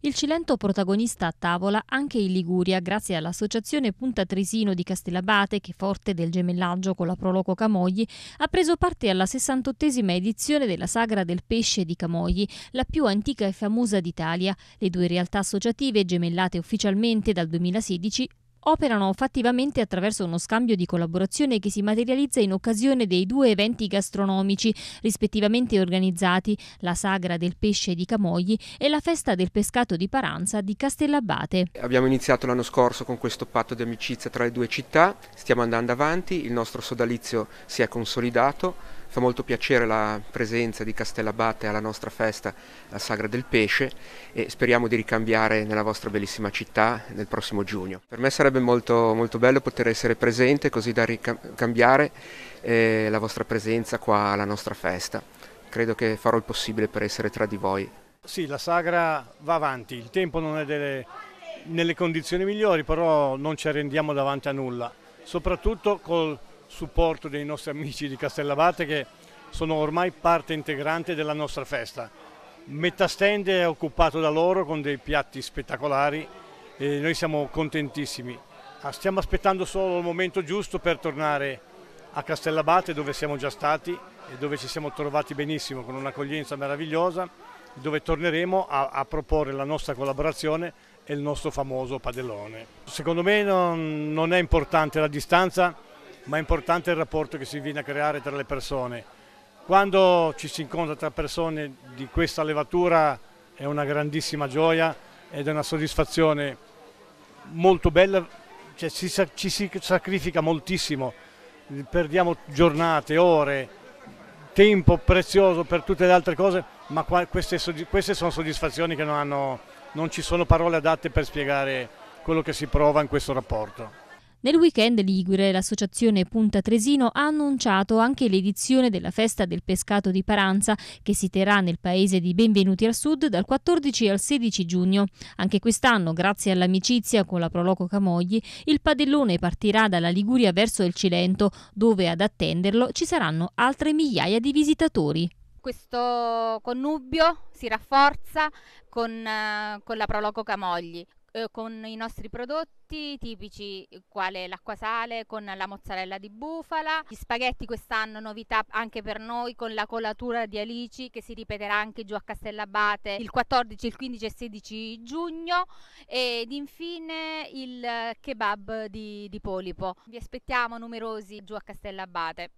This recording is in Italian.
Il Cilento protagonista a tavola anche in Liguria, grazie all'associazione Punta Tresino di Castellabate, che forte del gemellaggio con la Proloco Camogli, ha preso parte alla 68esima edizione della Sagra del Pesce di Camogli, la più antica e famosa d'Italia. Le due realtà associative, gemellate ufficialmente dal 2016, operano fattivamente attraverso uno scambio di collaborazione che si materializza in occasione dei due eventi gastronomici rispettivamente organizzati, la Sagra del Pesce di Camogli e la Festa del Pescato di Paranza di Castellabate. Abbiamo iniziato l'anno scorso con questo patto di amicizia tra le due città, stiamo andando avanti, il nostro sodalizio si è consolidato fa molto piacere la presenza di Castellabate alla nostra festa, la Sagra del Pesce, e speriamo di ricambiare nella vostra bellissima città nel prossimo giugno. Per me sarebbe molto, molto bello poter essere presente così da ricambiare eh, la vostra presenza qua alla nostra festa. Credo che farò il possibile per essere tra di voi. Sì, la sagra va avanti, il tempo non è delle, nelle condizioni migliori, però non ci arrendiamo davanti a nulla, soprattutto col supporto dei nostri amici di Castellavate che sono ormai parte integrante della nostra festa. Metà stand è occupato da loro con dei piatti spettacolari e noi siamo contentissimi. Ah, stiamo aspettando solo il momento giusto per tornare a Castellabate dove siamo già stati e dove ci siamo trovati benissimo con un'accoglienza meravigliosa dove torneremo a, a, proporre la nostra collaborazione e il nostro famoso padellone. Secondo me non, non è importante la distanza, ma è importante il rapporto che si viene a creare tra le persone. Quando ci si incontra tra persone di questa levatura è una grandissima gioia ed è una soddisfazione molto bella, cioè ci, ci si sacrifica moltissimo, perdiamo giornate, ore, tempo prezioso per tutte le altre cose, ma queste, queste sono soddisfazioni che non, hanno, non ci sono parole adatte per spiegare quello che si prova in questo rapporto. Nel weekend Ligure l'associazione Punta Tresino ha annunciato anche l'edizione della festa del pescato di Paranza che si terrà nel paese di Benvenuti al Sud dal 14 al 16 giugno. Anche quest'anno, grazie all'amicizia con la Proloco Camogli, il padellone partirà dalla Liguria verso il Cilento, dove ad attenderlo ci saranno altre migliaia di visitatori questo connubio si rafforza con, eh, con la Proloco Camogli. Eh, con i nostri prodotti tipici quale l'acquasale con la mozzarella di bufala, gli spaghetti quest'anno novità anche per noi con la colatura di alici che si ripeterà anche giù a Castellabate il 14, il 15 e 16 giugno ed infine il kebab di, di polipo. Vi aspettiamo numerosi giù a Castellabate.